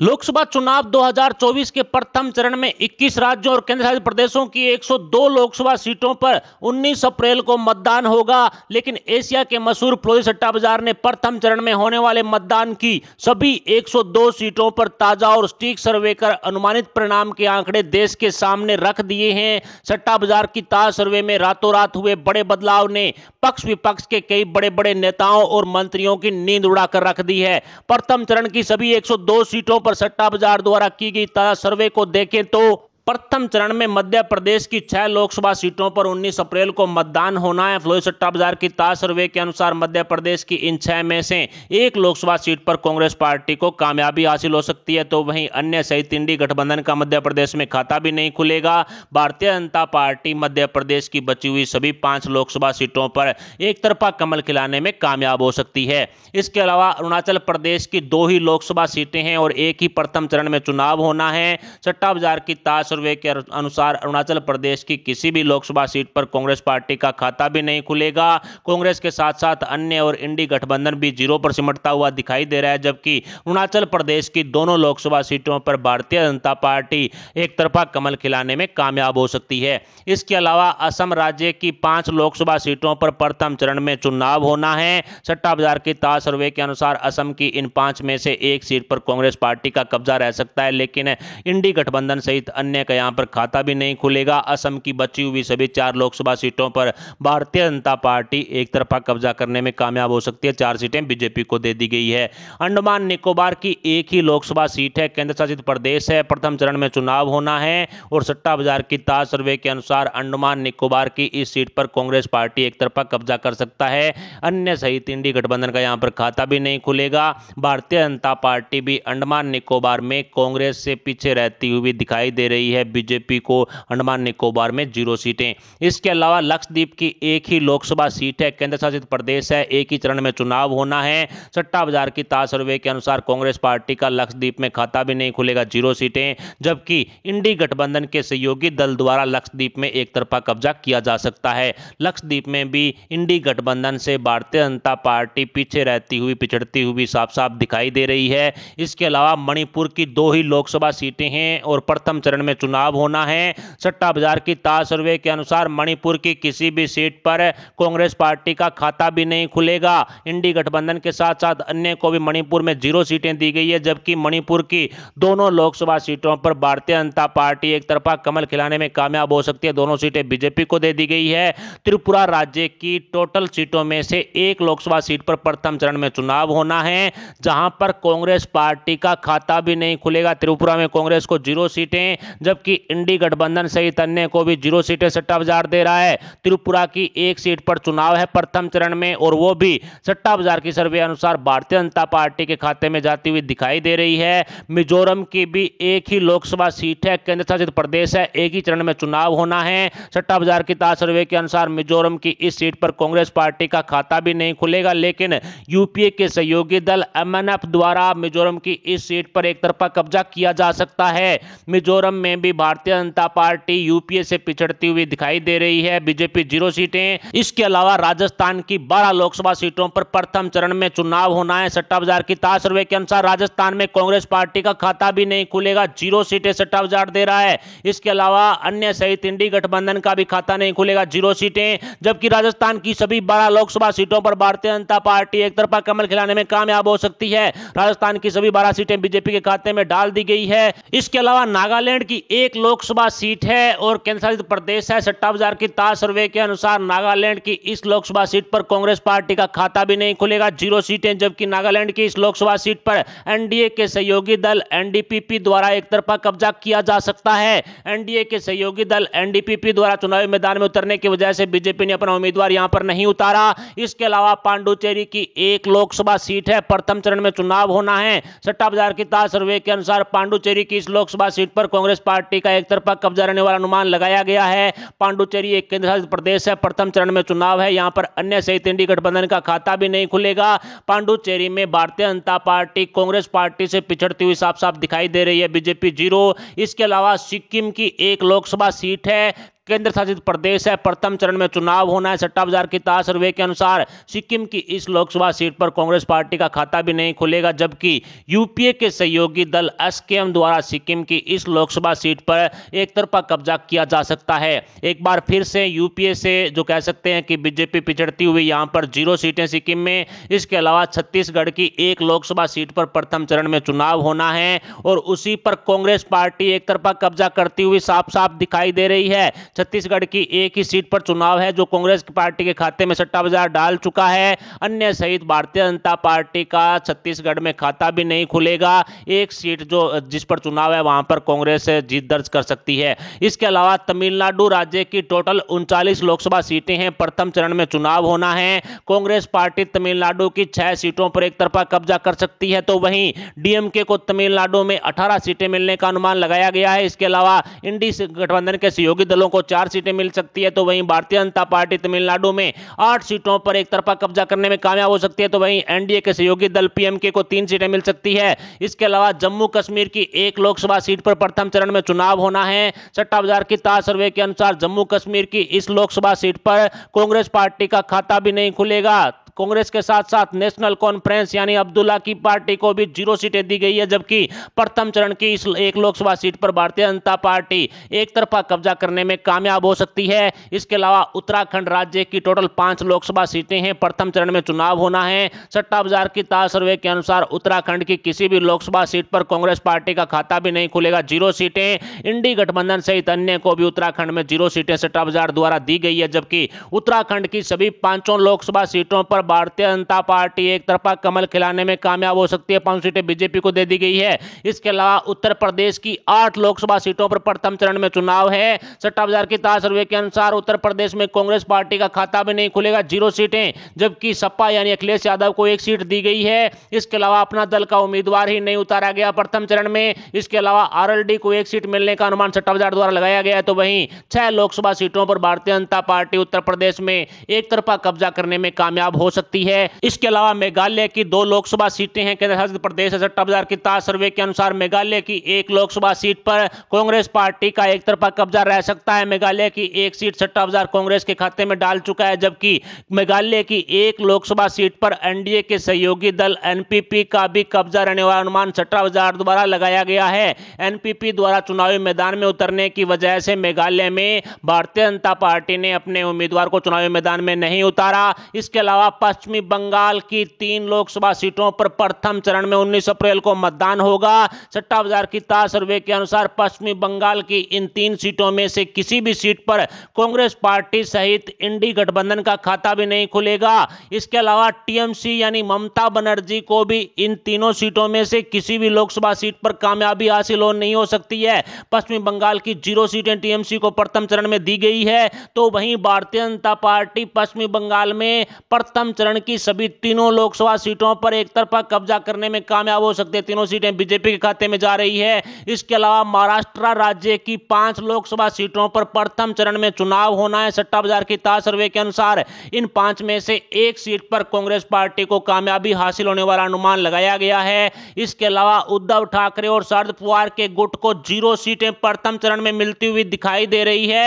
लोकसभा चुनाव 2024 के प्रथम चरण में 21 राज्यों और केंद्र शासित प्रदेशों की 102 लोकसभा सीटों पर 19 अप्रैल को मतदान होगा लेकिन एशिया के मशहूर प्रोजेस सट्टा बाजार ने प्रथम चरण में होने वाले मतदान की सभी 102 सीटों पर ताजा और स्टीक सर्वे कर अनुमानित परिणाम के आंकड़े देश के सामने रख दिए हैं सट्टा बाजार की ताजा सर्वे में रातों रात हुए बड़े बदलाव ने पक्ष विपक्ष के कई बड़े बड़े नेताओं और मंत्रियों की नींद उड़ाकर रख दी है प्रथम चरण की सभी एक सीटों पर सट्टा बाजार द्वारा की गई ताजा सर्वे को देखें तो प्रथम चरण में मध्य प्रदेश की छह लोकसभा सीटों पर 19 अप्रैल को मतदान होना है फ्लोई सट्टा बाजार की ताज सर्वे के अनुसार मध्य प्रदेश की इन छह में से एक लोकसभा सीट पर कांग्रेस पार्टी को कामयाबी हासिल हो सकती है तो वहीं अन्य सही तिंडी गठबंधन का मध्य प्रदेश में खाता भी नहीं खुलेगा भारतीय जनता पार्टी मध्य प्रदेश की बची हुई सभी पांच लोकसभा सीटों पर एक तरफा कमल खिलाने में कामयाब हो सकती है इसके अलावा अरुणाचल प्रदेश की दो ही लोकसभा सीटें हैं और एक ही प्रथम चरण में चुनाव होना है सट्टा बाजार की ताज सर्वे के अनुसार अरुणाचल प्रदेश की किसी भी लोकसभा सीट पर कांग्रेस पार्टी का खाता भी नहीं खुलेगा कांग्रेस के साथ साथ अन्य और इंडी गठबंधन भी जीरो पर सिमटता हुआ दिखाई दे रहा है जबकि अरुणाचल प्रदेश की दोनों लोकसभा सीटों पर भारतीय जनता पार्टी एक तरफा कमल खिलाने में कामयाब हो सकती है इसके अलावा असम राज्य की पांच लोकसभा सीटों पर प्रथम चरण में चुनाव होना है सट्टा बाजार की ताज सर्वे के अनुसार असम की इन पांच में से एक सीट पर कांग्रेस पार्टी का कब्जा रह सकता है लेकिन इंडी गठबंधन सहित अन्य हैं कि यहाँ पर खाता भी नहीं खुलेगा असम की बची हुई सभी चार लोकसभा सीटों पर भारतीय जनता पार्टी एक तरफा कब्जा करने में कामयाब हो सकती है चार सीटें बीजेपी को दे दी गई है अंडमान निकोबार की एक ही लोकसभा सीट है केंद्र शासित प्रदेश है प्रथम चरण में चुनाव होना है और सट्टा बाजार की ताज सर्वे के अनुसार अंडमान निकोबार की इस सीट पर कांग्रेस पार्टी एक तरफा कब्जा कर सकता है अन्य सहित इंडी गठबंधन का यहाँ पर खाता भी नहीं खुलेगा भारतीय जनता पार्टी भी अंडमान निकोबार में कांग्रेस से पीछे रहती हुई दिखाई दे रही है दी है बीजेपी को अंडमान निकोबार में जीरो सीटें इसके अलावा लक्षद्वीप की एक ही लोकसभा सीट है केंद्र शासित प्रदेश है एक ही चरण में चुनाव होना है सट्टा बाजार की ताज सर्वे के अनुसार कांग्रेस पार्टी का लक्षद्वीप में खाता भी नहीं खुलेगा जीरो सीटें जबकि इंडी गठबंधन के सहयोगी दल द्वारा लक्षद्वीप में एक तरफा कब्जा किया जा सकता है लक्षद्वीप में भी इंडी गठबंधन से भारतीय जनता पार्टी पीछे रहती हुई पिछड़ती हुई साफ साफ दिखाई दे रही है इसके अलावा मणिपुर की दो ही लोकसभा सीटें हैं और प्रथम चरण में चुनाव होना है सट्टा बाजार की ताज सर्वे के अनुसार मणिपुर की किसी भी सीट पर कांग्रेस पार्टी का खाता भी नहीं खुलेगा इंडी गठबंधन के साथ साथ अन्य को भी मणिपुर में जीरो सीटें दी गई है जबकि मणिपुर की दोनों लोकसभा सीटों पर भारतीय जनता पार्टी एक तरफा कमल खिलाने में कामयाब हो सकती है दोनों सीटें बीजेपी को दे दी गई है त्रिपुरा राज्य की टोटल सीटों में से एक लोकसभा सीट पर प्रथम चरण में चुनाव होना है जहां पर कांग्रेस पार्टी का खाता भी नहीं खुलेगा त्रिपुरा में कांग्रेस को जीरो सीटें जब जबकि इंडी गठबंधन सहित अन्य को भी जीरो सीटें सट्टा बाजार दे रहा है त्रिपुरा की एक सीट पर चुनाव है प्रथम चरण में और वो भी सट्टा बाजार की सर्वे अनुसार भारतीय जनता पार्टी के खाते में जाती हुई दिखाई दे रही है मिजोरम की भी एक ही लोकसभा सीट है केंद्र शासित प्रदेश है एक ही चरण में चुनाव होना है सट्टा बाजार की ताज सर्वे के अनुसार मिजोरम की इस सीट पर कांग्रेस पार्टी का खाता भी नहीं खुलेगा लेकिन यूपीए के सहयोगी दल एमएनएफ द्वारा मिजोरम की इस सीट पर एक तरफा कब्जा किया जा सकता है मिजोरम में भी भारतीय जनता पार्टी यूपीए से पिछड़ती हुई दिखाई दे रही है बीजेपी जीरो सीटें इसके अलावा राजस्थान की बारह लोकसभा सीटों पर प्रथम चरण में चुनाव होना है सट्टा बाजार की ताज सर्वे के अनुसार राजस्थान में कांग्रेस पार्टी का खाता भी नहीं खुलेगा जीरो सीटें सट्टा बाजार दे रहा है इसके अलावा अन्य सहित इंडी गठबंधन का भी खाता नहीं खुलेगा जीरो सीटें जबकि राजस्थान की सभी बारह लोकसभा सीटों पर भारतीय जनता पार्टी एक तरफा कमल खिलाने में कामयाब हो सकती है राजस्थान की सभी बारह सीटें बीजेपी के खाते में डाल दी गई है इसके अलावा नागालैंड की एक लोकसभा सीट है और केंद्र शासित प्रदेश है सट्टा बाजार की ताज सर्वे के अनुसार नागालैंड की इस लोकसभा सीट पर कांग्रेस पार्टी का खाता भी नहीं खुलेगा जीरो सीटें जबकि नागालैंड की इस लोकसभा सीट पर एनडीए के सहयोगी दल एनडीपीपी द्वारा एक तरफा कब्जा किया जा सकता है एनडीए के सहयोगी दल एनडीपीपी द्वारा चुनावी मैदान में उतरने की वजह से बीजेपी ने अपना उम्मीदवार यहाँ पर नहीं उतारा इसके अलावा पांडुचेरी की एक लोकसभा सीट है प्रथम चरण में चुनाव होना है सट्टा बाजार की ताज सर्वे के अनुसार पांडुचेरी की इस लोकसभा सीट पर कांग्रेस पार्टी पार्टी का एक तरफा कब्जा रहने वाला अनुमान लगाया गया है पांडुचेरी एक केंद्र शासित प्रदेश है प्रथम चरण में चुनाव है यहाँ पर अन्य सहित इंडी गठबंधन का खाता भी नहीं खुलेगा पांडुचेरी में भारतीय जनता पार्टी कांग्रेस पार्टी से पिछड़ती हुई साफ साफ दिखाई दे रही है बीजेपी जीरो इसके अलावा सिक्किम की एक लोकसभा सीट है केंद्र शासित प्रदेश है प्रथम चरण में चुनाव होना है सट्टा बाजार की तार सर्वे के अनुसार सिक्किम की इस लोकसभा सीट पर कांग्रेस पार्टी का खाता भी नहीं खुलेगा जबकि यूपीए के सहयोगी दल एसकेएम द्वारा सिक्किम की इस लोकसभा सीट पर एक तरफा कब्जा किया जा सकता है एक बार फिर से यूपीए से जो कह सकते हैं कि बीजेपी पिछड़ती हुई यहाँ पर जीरो सीटें सिक्किम में इसके अलावा छत्तीसगढ़ की एक लोकसभा सीट पर प्रथम चरण में चुनाव होना है और उसी पर कांग्रेस पार्टी एक तरफा कब्जा करती हुई साफ साफ दिखाई दे रही है छत्तीसगढ़ की एक ही सीट पर चुनाव है जो कांग्रेस पार्टी के खाते में सट्टा बाजार डाल चुका है अन्य सहित भारतीय जनता पार्टी का छत्तीसगढ़ में खाता भी नहीं खुलेगा एक सीट जो जिस पर चुनाव है वहां पर कांग्रेस जीत दर्ज कर सकती है इसके अलावा तमिलनाडु राज्य की टोटल उनचालीस लोकसभा सीटें हैं प्रथम चरण में चुनाव होना है कांग्रेस पार्टी तमिलनाडु की छह सीटों पर एक तरफा कब्जा कर सकती है तो वहीं डीएमके को तमिलनाडु में अठारह सीटें मिलने का अनुमान लगाया गया है इसके अलावा इंडी गठबंधन के सहयोगी दलों को चार सीटें मिल सकती है तो वहीं भारतीय जनता पार्टी तमिलनाडु में आठ सीटों पर एक तरफा कब्जा करने में कामयाब हो सकती है तो वहीं एनडीए के सहयोगी दल पीएमके को तीन सीटें मिल सकती है इसके अलावा जम्मू कश्मीर की एक लोकसभा सीट पर प्रथम चरण में चुनाव होना है सट्टा बाजार की ताज सर्वे के अनुसार जम्मू कश्मीर की इस लोकसभा सीट पर कांग्रेस पार्टी का खाता भी नहीं खुलेगा कांग्रेस के साथ साथ नेशनल कॉन्फ्रेंस यानी अब्दुल्ला की पार्टी को भी जीरो सीटें दी गई है जबकि प्रथम चरण की इस एक लोकसभा सीट पर भारतीय जनता पार्टी एक तरफा कब्जा करने में कामयाब हो सकती है इसके अलावा उत्तराखंड राज्य की टोटल पांच लोकसभा सीटें हैं प्रथम चरण में चुनाव होना है सट्टा बाजार की ताज सर्वे के अनुसार उत्तराखंड की किसी भी लोकसभा सीट पर कांग्रेस पार्टी का खाता भी नहीं खुलेगा जीरो सीटें इंडी गठबंधन सहित अन्य को भी उत्तराखंड में जीरो सीटें सट्टा बाजार द्वारा दी गई है जबकि उत्तराखंड की सभी पांचों लोकसभा सीटों पर पर भारतीय जनता पार्टी एक तरफा कमल खिलाने में कामयाब हो सकती है पांच सीटें बीजेपी को दे दी गई है इसके अलावा उत्तर प्रदेश की आठ लोकसभा सीटों पर प्रथम चरण में चुनाव है सट्टा बाजार के ताज सर्वे के अनुसार उत्तर प्रदेश में कांग्रेस पार्टी का खाता भी नहीं खुलेगा जीरो सीटें जबकि सपा यानी अखिलेश यादव को एक सीट दी गई है इसके अलावा अपना दल का उम्मीदवार ही नहीं उतारा गया प्रथम चरण में इसके अलावा आर को एक सीट मिलने का अनुमान सट्टा बाजार द्वारा लगाया गया है तो वहीं छह लोकसभा सीटों पर भारतीय जनता पार्टी उत्तर प्रदेश में एक तरफा कब्जा करने में कामयाब हो सकती है इसके अलावा मेघालय की दो लोकसभा सीटें हैं केंद्र शासित प्रदेश बाजार की ताज सर्वे के अनुसार मेघालय की एक लोकसभा सीट पर कांग्रेस पार्टी का एक तरफा कब्जा रह सकता है मेघालय की एक सीट सट्टा बाजार कांग्रेस के खाते में डाल चुका है जबकि मेघालय की एक लोकसभा सीट पर एनडीए के सहयोगी दल एनपीपी का भी कब्जा रहने वाला अनुमान सट्टा बाजार द्वारा लगाया गया है एनपीपी द्वारा चुनावी मैदान में उतरने की वजह से मेघालय में भारतीय जनता पार्टी ने अपने उम्मीदवार को चुनावी मैदान में नहीं उतारा इसके अलावा पश्चिमी बंगाल की तीन लोकसभा सीटों पर प्रथम चरण में 19 अप्रैल को मतदान होगा सट्टा बाजार की ताज सर्वे के अनुसार पश्चिमी बंगाल की इन तीन सीटों में से किसी भी सीट पर कांग्रेस पार्टी सहित इंडी गठबंधन का खाता भी नहीं खुलेगा इसके अलावा टीएमसी यानी ममता बनर्जी को भी इन तीनों सीटों में से किसी भी लोकसभा सीट पर कामयाबी हासिल नहीं हो सकती है पश्चिमी बंगाल की जीरो सीटें टीएमसी को प्रथम चरण में दी गई है तो वहीं भारतीय जनता पार्टी पश्चिमी बंगाल में प्रथम चरण की सभी तीनों लोकसभा सीटों पर एक तरफा कब्जा करने में कामयाब हो सकते हैं तीनों सीटें बीजेपी के खाते में जा रही है इसके अलावा महाराष्ट्र राज्य की पांच लोकसभा सीटों पर प्रथम चरण में चुनाव होना है सट्टा बाजार की ताज सर्वे के अनुसार इन पांच में से एक सीट पर कांग्रेस पार्टी को कामयाबी हासिल होने वाला अनुमान लगाया गया है इसके अलावा उद्धव ठाकरे और शरद पवार के गुट को जीरो सीटें प्रथम चरण में मिलती हुई दिखाई दे रही है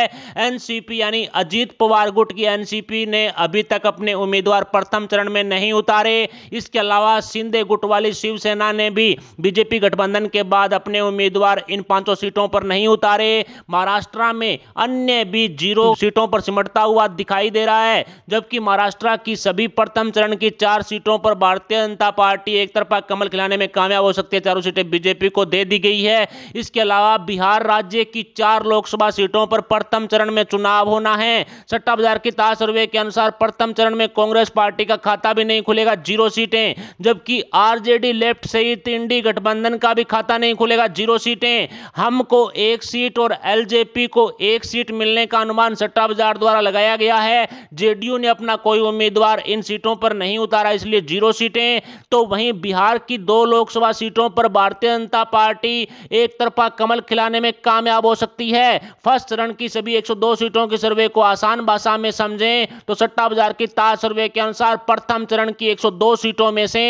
एनसीपी यानी अजीत पवार गुट की एनसीपी ने अभी तक अपने उम्मीदवार प्रथम चरण में नहीं उतारे इसके अलावा सिंधे गुट वाली शिवसेना ने भी बीजेपी गठबंधन के बाद अपने उम्मीदवार इन पांचों सीटों पर नहीं उतारे महाराष्ट्र में अन्य भी जीरो सीटों पर सिमटता हुआ दिखाई दे रहा है जबकि महाराष्ट्र की सभी प्रथम चरण की चार सीटों पर भारतीय जनता पार्टी एक तरफा कमल खिलाने में कामयाब हो सकती है चारों सीटें बीजेपी को दे दी गई है इसके अलावा बिहार राज्य की चार लोकसभा सीटों पर प्रथम चरण में चुनाव होना है सट्टा बाजार की ताज सर्वे के अनुसार प्रथम चरण में कांग्रेस पार्टी पार्टी का खाता भी नहीं खुलेगा जीरो सीटें जबकि आरजेडी लेफ्ट सहित इंडी गठबंधन का भी खाता नहीं खुलेगा जीरो सीटें हमको एक सीट और एलजेपी को एक सीट मिलने का अनुमान सट्टा बाजार द्वारा लगाया गया है जेडीयू ने अपना कोई उम्मीदवार इन सीटों पर नहीं उतारा इसलिए जीरो सीटें तो वहीं बिहार की दो लोकसभा सीटों पर भारतीय जनता पार्टी एक तरफा कमल खिलाने में कामयाब हो सकती है फर्स्ट चरण की सभी 102 सीटों के सर्वे को आसान भाषा में समझें तो सट्टा बाजार की ताज सर्वे के अनुसार अनुसार प्रथम चरण की 102 सीटों में से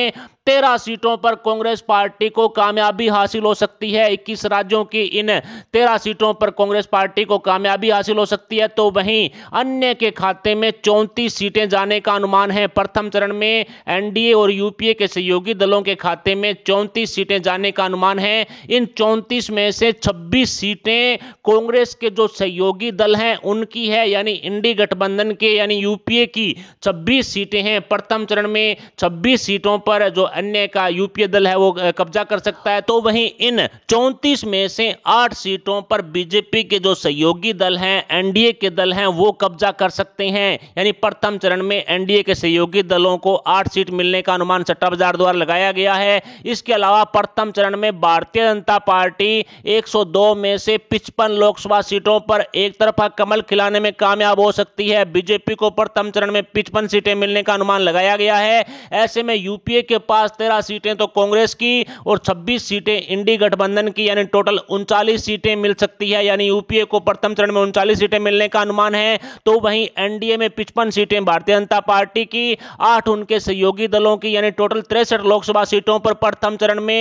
तेरह सीटों पर कांग्रेस पार्टी को कामयाबी हासिल हो सकती है इक्कीस राज्यों की इन तेरह सीटों पर कांग्रेस पार्टी को कामयाबी हासिल हो सकती है तो वहीं अन्य के खाते में चौंतीस सीटें जाने का अनुमान है प्रथम चरण में एनडीए और यूपीए के सहयोगी दलों के खाते में चौंतीस सीटें जाने का अनुमान है इन चौंतीस में से छब्बीस सीटें कांग्रेस के जो सहयोगी दल हैं उनकी है यानी इंडी गठबंधन के यानी यूपीए की छब्बीस सीटें हैं प्रथम चरण में छब्बीस सीटों पर जो अन्य का यूपीए दल है वो कब्जा कर सकता है तो वहीं इन 34 में से आठ सीटों पर बीजेपी के जो सहयोगी दल हैं एनडीए के दल हैं वो कब्जा कर सकते हैं यानी प्रथम चरण में एनडीए के सहयोगी दलों को आठ सीट मिलने का अनुमान सट्टा बाजार द्वारा लगाया गया है इसके अलावा प्रथम चरण में भारतीय जनता पार्टी एक में से पिचपन लोकसभा सीटों पर एक तरफा कमल खिलाने में कामयाब हो सकती है बीजेपी को प्रथम चरण में पिचपन सीटें मिलने का अनुमान लगाया गया है ऐसे में यूपीए के पास पास तेरह सीटें तो कांग्रेस की और छब्बीस सीटें इंडी गठबंधन की यानी टोटल उनचालीस सीटें मिल सकती है यानी यूपीए को प्रथम चरण में उनचालीस सीटें मिलने का अनुमान है तो वहीं एनडीए में पिचपन सीटें भारतीय जनता पार्टी की आठ उनके सहयोगी दलों की यानी टोटल तिरसठ लोकसभा सीटों पर प्रथम चरण में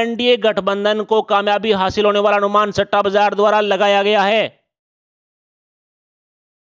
एनडीए गठबंधन को कामयाबी हासिल होने वाला अनुमान सट्टा बाजार द्वारा लगाया गया है